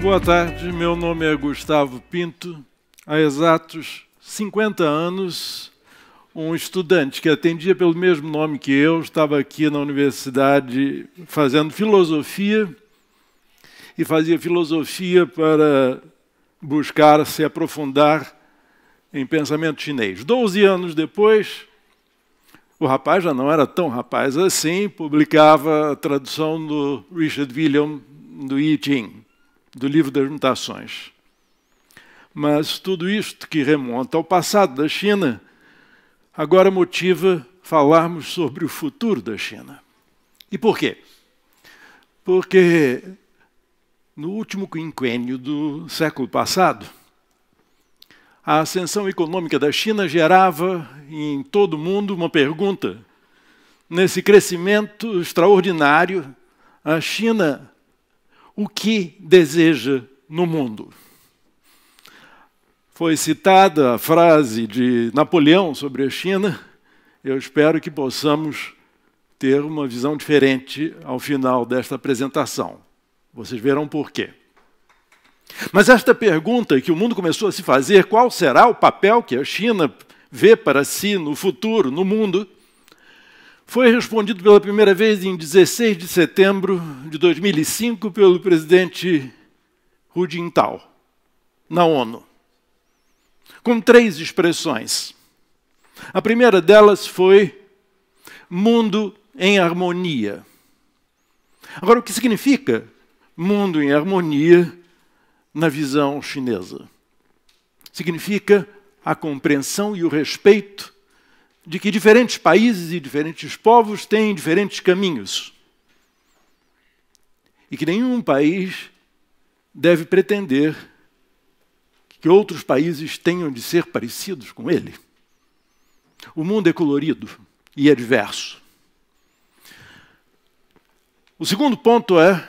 Boa tarde, meu nome é Gustavo Pinto. Há exatos 50 anos, um estudante que atendia pelo mesmo nome que eu estava aqui na universidade fazendo filosofia e fazia filosofia para buscar se aprofundar em pensamento chinês. Doze anos depois, o rapaz já não era tão rapaz assim, publicava a tradução do Richard William do I Ching do livro das mutações. Mas tudo isto que remonta ao passado da China agora motiva falarmos sobre o futuro da China. E por quê? Porque no último quinquênio do século passado, a ascensão econômica da China gerava em todo o mundo uma pergunta. Nesse crescimento extraordinário, a China o que deseja no mundo. Foi citada a frase de Napoleão sobre a China. Eu espero que possamos ter uma visão diferente ao final desta apresentação. Vocês verão por quê. Mas esta pergunta que o mundo começou a se fazer, qual será o papel que a China vê para si no futuro, no mundo, foi respondido pela primeira vez em 16 de setembro de 2005 pelo presidente Hu Jintao, na ONU, com três expressões. A primeira delas foi mundo em harmonia. Agora, o que significa mundo em harmonia na visão chinesa? Significa a compreensão e o respeito de que diferentes países e diferentes povos têm diferentes caminhos. E que nenhum país deve pretender que outros países tenham de ser parecidos com ele. O mundo é colorido e é diverso. O segundo ponto é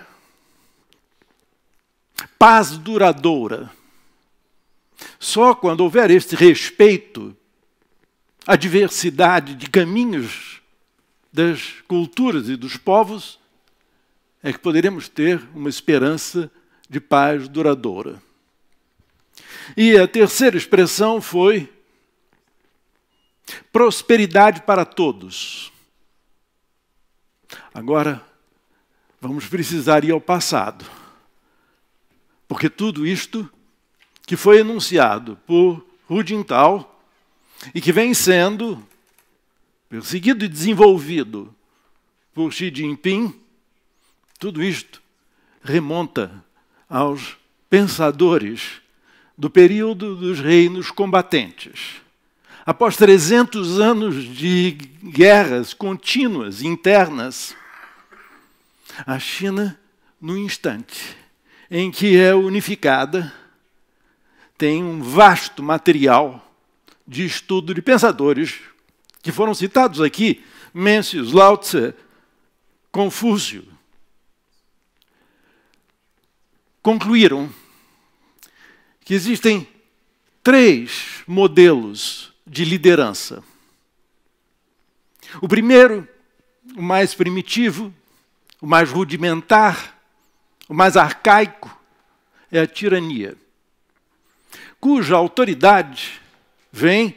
paz duradoura. Só quando houver este respeito a diversidade de caminhos das culturas e dos povos, é que poderemos ter uma esperança de paz duradoura. E a terceira expressão foi prosperidade para todos. Agora, vamos precisar ir ao passado, porque tudo isto que foi enunciado por Rudintal e que vem sendo perseguido e desenvolvido por Xi Jinping, tudo isto remonta aos pensadores do período dos reinos combatentes. Após 300 anos de guerras contínuas, internas, a China, no instante em que é unificada, tem um vasto material de estudo de pensadores que foram citados aqui, Mencius, Lao Tse, Confúcio, concluíram que existem três modelos de liderança. O primeiro, o mais primitivo, o mais rudimentar, o mais arcaico, é a tirania, cuja autoridade vem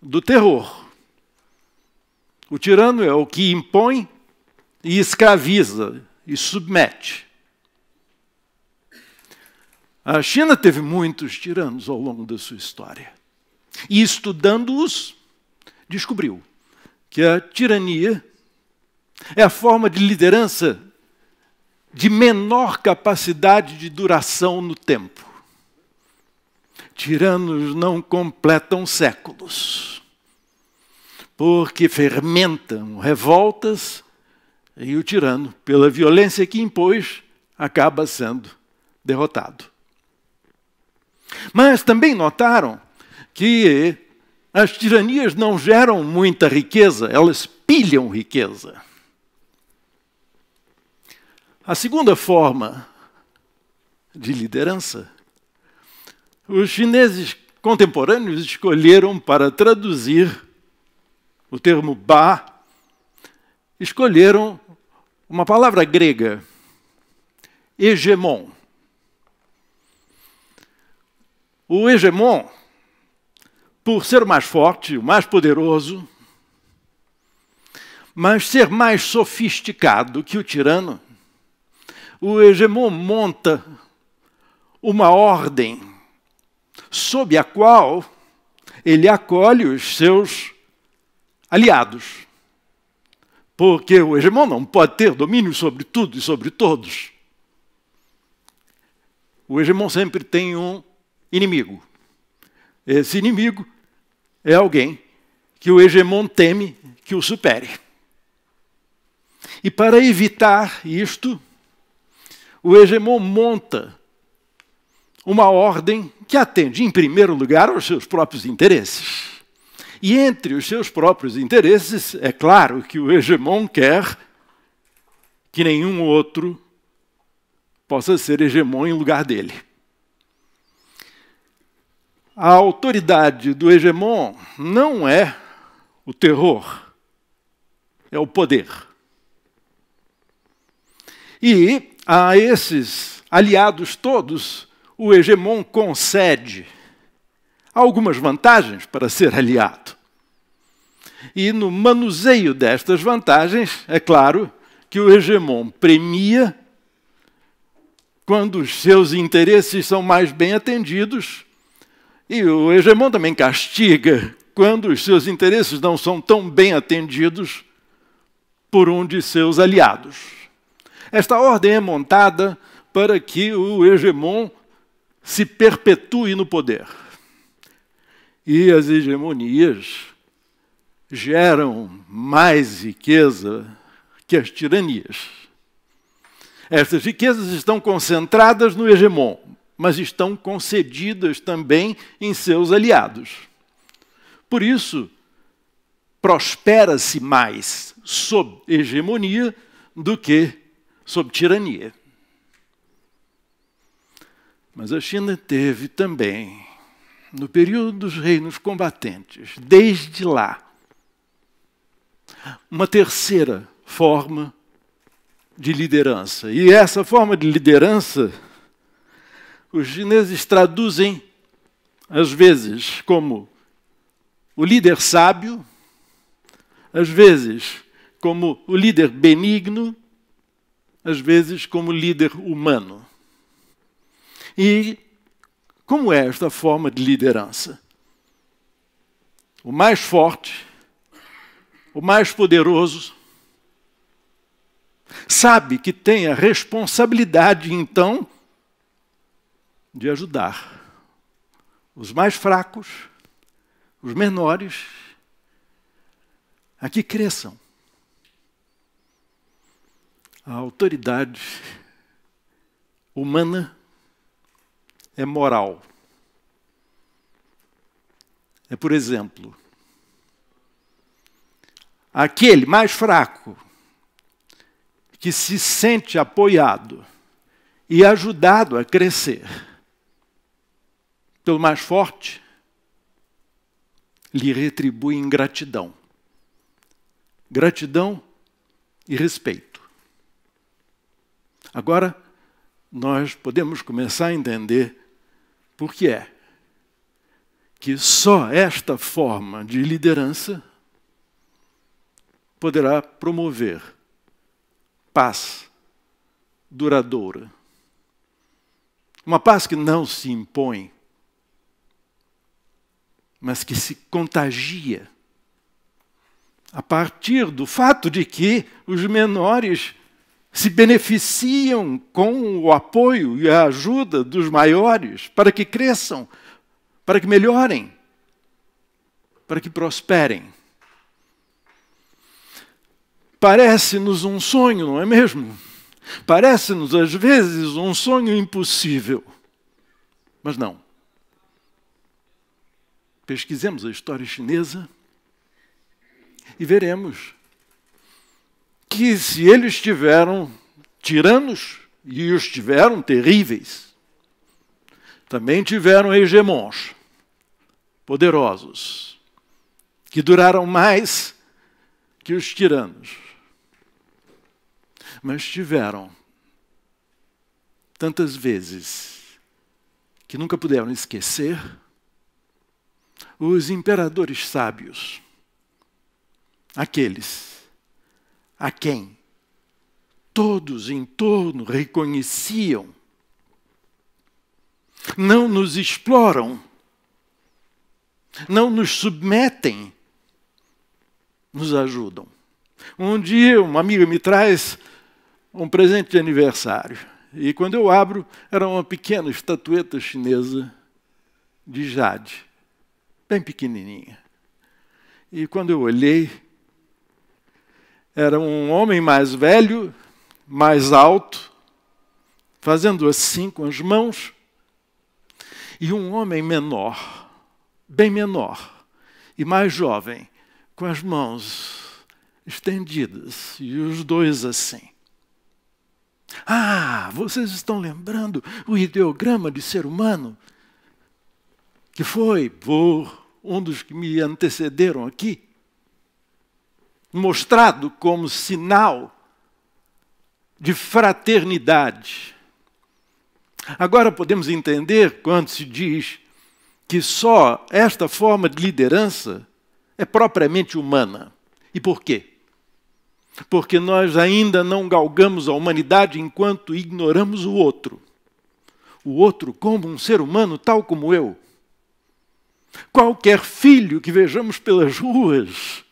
do terror. O tirano é o que impõe e escraviza e submete. A China teve muitos tiranos ao longo da sua história. E estudando-os, descobriu que a tirania é a forma de liderança de menor capacidade de duração no tempo. Tiranos não completam séculos, porque fermentam revoltas e o tirano, pela violência que impôs, acaba sendo derrotado. Mas também notaram que as tiranias não geram muita riqueza, elas pilham riqueza. A segunda forma de liderança os chineses contemporâneos escolheram para traduzir o termo ba, escolheram uma palavra grega, hegemon. O hegemon, por ser mais forte, o mais poderoso, mas ser mais sofisticado que o tirano, o hegemon monta uma ordem sob a qual ele acolhe os seus aliados. Porque o hegemon não pode ter domínio sobre tudo e sobre todos. O hegemon sempre tem um inimigo. Esse inimigo é alguém que o hegemon teme que o supere. E para evitar isto, o hegemon monta uma ordem que atende, em primeiro lugar, aos seus próprios interesses. E entre os seus próprios interesses, é claro que o hegemon quer que nenhum outro possa ser hegemon em lugar dele. A autoridade do hegemon não é o terror, é o poder. E a esses aliados todos, o hegemon concede algumas vantagens para ser aliado. E no manuseio destas vantagens, é claro que o hegemon premia quando os seus interesses são mais bem atendidos, e o hegemon também castiga quando os seus interesses não são tão bem atendidos por um de seus aliados. Esta ordem é montada para que o hegemon se perpetue no poder. E as hegemonias geram mais riqueza que as tiranias. Estas riquezas estão concentradas no hegemon, mas estão concedidas também em seus aliados. Por isso, prospera-se mais sob hegemonia do que sob tirania. Mas a China teve também, no período dos reinos combatentes, desde lá, uma terceira forma de liderança. E essa forma de liderança os chineses traduzem, às vezes, como o líder sábio, às vezes, como o líder benigno, às vezes, como líder humano. E como é esta forma de liderança? O mais forte, o mais poderoso, sabe que tem a responsabilidade, então, de ajudar os mais fracos, os menores, a que cresçam. A autoridade humana é moral. É, por exemplo, aquele mais fraco que se sente apoiado e ajudado a crescer pelo mais forte, lhe retribui ingratidão. Gratidão e respeito. Agora, nós podemos começar a entender porque é que só esta forma de liderança poderá promover paz duradoura. Uma paz que não se impõe, mas que se contagia a partir do fato de que os menores se beneficiam com o apoio e a ajuda dos maiores para que cresçam, para que melhorem, para que prosperem. Parece-nos um sonho, não é mesmo? Parece-nos, às vezes, um sonho impossível. Mas não. Pesquisemos a história chinesa e veremos que se eles tiveram tiranos, e os tiveram terríveis, também tiveram hegemons, poderosos, que duraram mais que os tiranos. Mas tiveram tantas vezes que nunca puderam esquecer os imperadores sábios, aqueles a quem todos em torno reconheciam. Não nos exploram, não nos submetem, nos ajudam. Um dia, uma amiga me traz um presente de aniversário. E quando eu abro, era uma pequena estatueta chinesa de jade, bem pequenininha. E quando eu olhei, era um homem mais velho, mais alto, fazendo assim com as mãos, e um homem menor, bem menor e mais jovem, com as mãos estendidas e os dois assim. Ah, vocês estão lembrando o ideograma de ser humano? Que foi por um dos que me antecederam aqui? mostrado como sinal de fraternidade. Agora podemos entender quando se diz que só esta forma de liderança é propriamente humana. E por quê? Porque nós ainda não galgamos a humanidade enquanto ignoramos o outro. O outro como um ser humano tal como eu. Qualquer filho que vejamos pelas ruas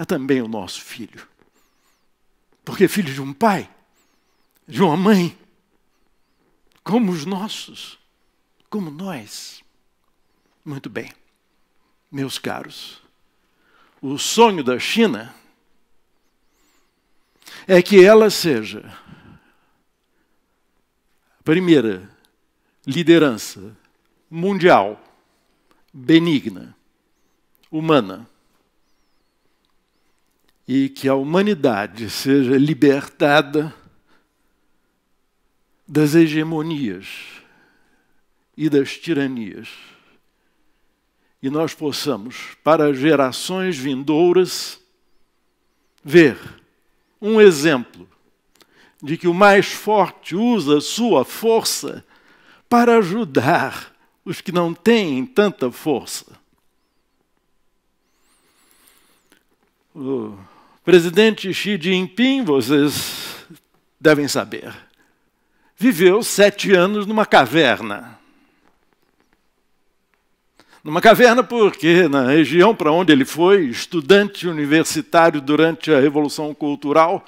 é também o nosso filho. Porque filho de um pai, de uma mãe, como os nossos, como nós. Muito bem, meus caros, o sonho da China é que ela seja a primeira liderança mundial benigna, humana e que a humanidade seja libertada das hegemonias e das tiranias. E nós possamos, para gerações vindouras, ver um exemplo de que o mais forte usa sua força para ajudar os que não têm tanta força. Oh presidente Xi Jinping, vocês devem saber, viveu sete anos numa caverna. Numa caverna porque, na região para onde ele foi, estudante universitário durante a Revolução Cultural,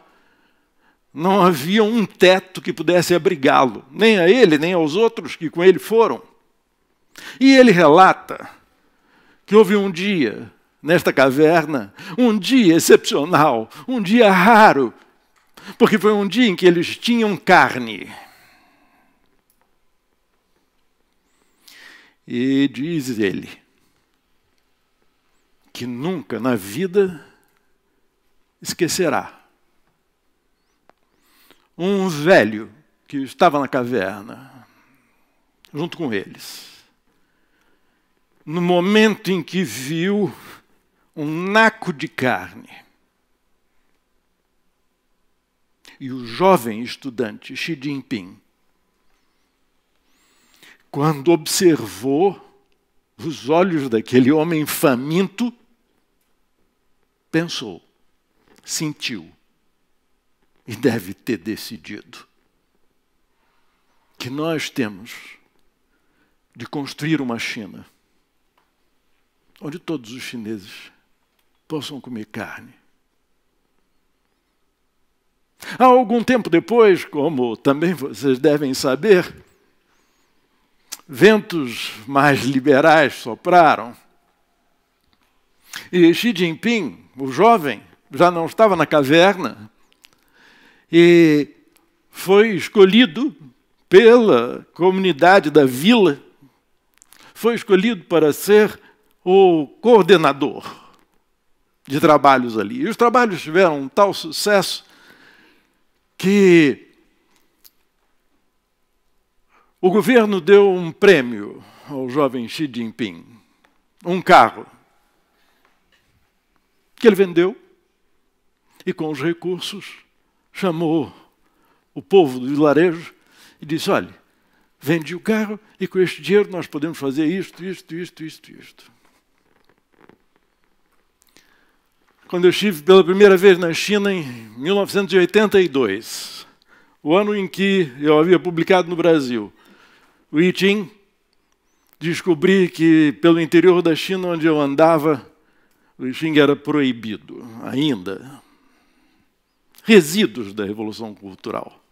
não havia um teto que pudesse abrigá-lo, nem a ele, nem aos outros que com ele foram. E ele relata que houve um dia nesta caverna, um dia excepcional, um dia raro, porque foi um dia em que eles tinham carne. E diz ele que nunca na vida esquecerá um velho que estava na caverna, junto com eles. No momento em que viu um naco de carne. E o jovem estudante Xi Jinping, quando observou os olhos daquele homem faminto, pensou, sentiu e deve ter decidido que nós temos de construir uma China onde todos os chineses possam comer carne. Há algum tempo depois, como também vocês devem saber, ventos mais liberais sopraram. E Xi Jinping, o jovem, já não estava na caverna e foi escolhido pela comunidade da vila, foi escolhido para ser o coordenador de trabalhos ali. E os trabalhos tiveram um tal sucesso que o governo deu um prêmio ao jovem Xi Jinping, um carro, que ele vendeu e com os recursos chamou o povo do vilarejo e disse: olha, vende o carro e com este dinheiro nós podemos fazer isto, isto, isto, isto, isto. quando eu estive pela primeira vez na China em 1982, o ano em que eu havia publicado no Brasil o I Ching, descobri que pelo interior da China onde eu andava, o I Ching era proibido ainda. Resíduos da Revolução Cultural.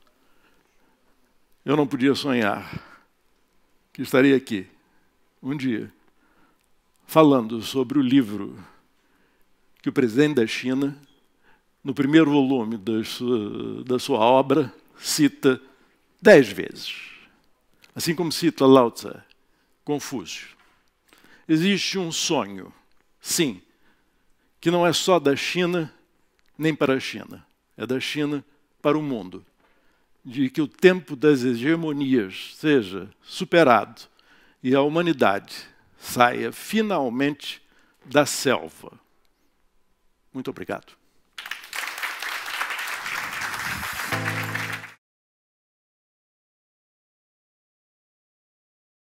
Eu não podia sonhar que estaria aqui, um dia, falando sobre o livro que o presidente da China, no primeiro volume da sua, da sua obra, cita dez vezes. Assim como cita Lao Tse, Confúcio. Existe um sonho, sim, que não é só da China nem para a China, é da China para o mundo, de que o tempo das hegemonias seja superado e a humanidade saia finalmente da selva muito obrigado.